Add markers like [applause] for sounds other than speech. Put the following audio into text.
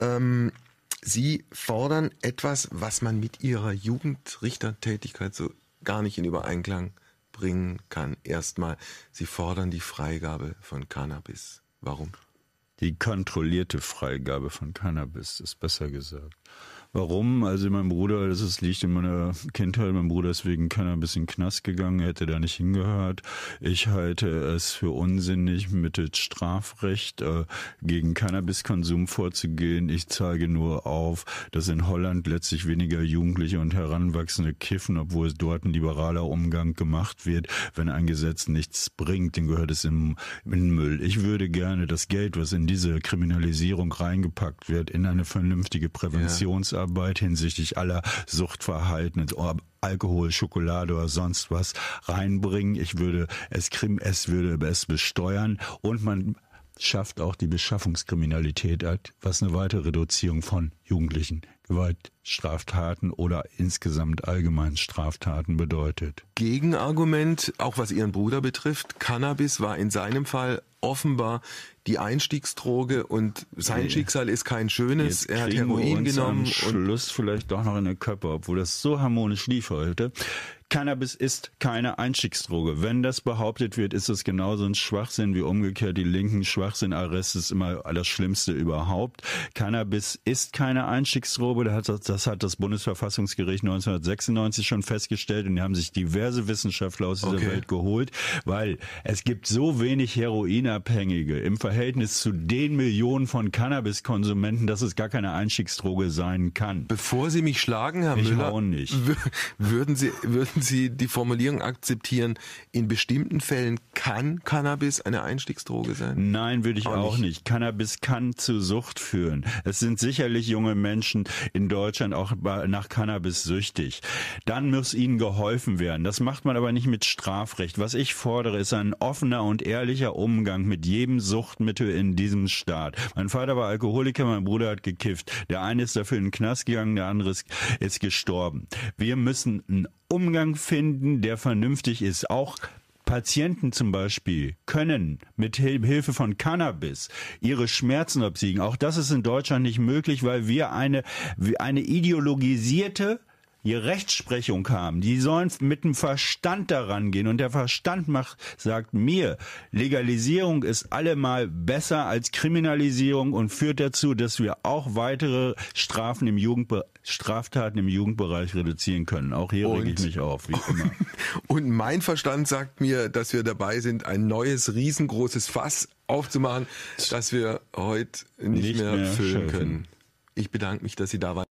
Ähm, Sie fordern etwas, was man mit Ihrer Jugendrichtertätigkeit so gar nicht in Übereinklang bringen kann. Erstmal, Sie fordern die Freigabe von Cannabis. Warum? Die kontrollierte Freigabe von Cannabis ist besser gesagt. Warum? Also mein Bruder, das ist, liegt in meiner Kindheit, mein Bruder ist wegen Cannabis in den Knast gegangen, hätte da nicht hingehört. Ich halte es für unsinnig, mittels Strafrecht äh, gegen Cannabiskonsum vorzugehen. Ich zeige nur auf, dass in Holland letztlich weniger Jugendliche und Heranwachsende kiffen, obwohl es dort ein liberaler Umgang gemacht wird. Wenn ein Gesetz nichts bringt, dann gehört es in, in Müll. Ich würde gerne das Geld, was in diese Kriminalisierung reingepackt wird, in eine vernünftige Präventionsarbeit ja Aufklärungsarbeit hinsichtlich aller Suchtverhalten, Alkohol, Schokolade oder sonst was reinbringen. Ich würde es krim, es würde es besteuern und man schafft auch die Beschaffungskriminalität, was eine weitere Reduzierung von Jugendlichen Gewaltstraftaten oder insgesamt allgemein Straftaten bedeutet. Gegenargument, auch was Ihren Bruder betrifft, Cannabis war in seinem Fall offenbar die Einstiegsdroge und sein nee. Schicksal ist kein schönes. Jetzt er hat Heroin genommen. Am Schluss vielleicht doch noch in den Köpfe, obwohl das so harmonisch lief heute. Cannabis ist keine Einstiegsdroge. Wenn das behauptet wird, ist es genauso ein Schwachsinn wie umgekehrt. Die linken Schwachsinnarrest ist immer das Schlimmste überhaupt. Cannabis ist keine Einstiegsdroge. Das hat das Bundesverfassungsgericht 1996 schon festgestellt und die haben sich diverse Wissenschaftler aus dieser okay. Welt geholt, weil es gibt so wenig Heroinabhängige im Verhältnis zu den Millionen von Cannabiskonsumenten, dass es gar keine Einstiegsdroge sein kann. Bevor Sie mich schlagen, Herr ich Müller, nicht. würden Sie würden würden [laughs] Sie die Formulierung akzeptieren, in bestimmten Fällen kann Cannabis eine Einstiegsdroge sein? Nein, würde ich auch, auch nicht. nicht. Cannabis kann zu Sucht führen. Es sind sicherlich junge Menschen in Deutschland auch nach Cannabis süchtig. Dann muss ihnen geholfen werden. Das macht man aber nicht mit Strafrecht. Was ich fordere, ist ein offener und ehrlicher Umgang mit jedem Suchtmittel in diesem Staat. Mein Vater war Alkoholiker, mein Bruder hat gekifft. Der eine ist dafür in den Knast gegangen, der andere ist gestorben. Wir müssen einen Umgang finden, der vernünftig ist. Auch Patienten zum Beispiel können mit Hilfe von Cannabis ihre Schmerzen obsiegen. Auch das ist in Deutschland nicht möglich, weil wir eine, eine ideologisierte ihre Rechtsprechung haben. Die sollen mit dem Verstand daran gehen. Und der Verstand macht, sagt mir, Legalisierung ist allemal besser als Kriminalisierung und führt dazu, dass wir auch weitere Strafen im Jugendbereich Straftaten im Jugendbereich reduzieren können. Auch hier und, reg ich mich auf, wie [laughs] immer. Und mein Verstand sagt mir, dass wir dabei sind, ein neues, riesengroßes Fass aufzumachen, das wir heute nicht, nicht mehr, mehr, füllen schaffen. können. Ich bedanke mich, dass Sie da waren.